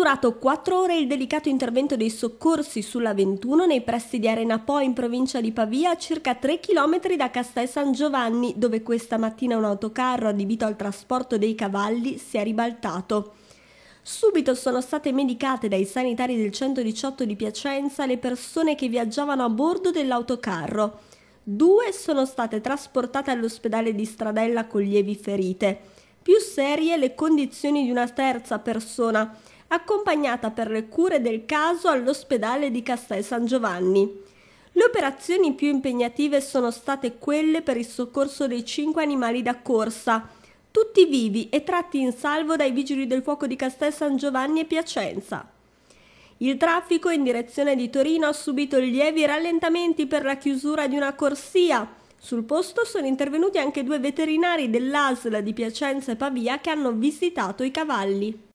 durato 4 ore il delicato intervento dei soccorsi sulla 21 nei pressi di Arenapò in provincia di Pavia, a circa 3 km da Castel San Giovanni, dove questa mattina un autocarro adibito al trasporto dei cavalli si è ribaltato. Subito sono state medicate dai sanitari del 118 di Piacenza le persone che viaggiavano a bordo dell'autocarro. Due sono state trasportate all'ospedale di Stradella con lievi ferite più serie le condizioni di una terza persona accompagnata per le cure del caso all'ospedale di Castel San Giovanni. Le operazioni più impegnative sono state quelle per il soccorso dei cinque animali da corsa, tutti vivi e tratti in salvo dai vigili del fuoco di Castel San Giovanni e Piacenza. Il traffico in direzione di Torino ha subito lievi rallentamenti per la chiusura di una corsia. Sul posto sono intervenuti anche due veterinari dell'ASL di Piacenza e Pavia che hanno visitato i cavalli.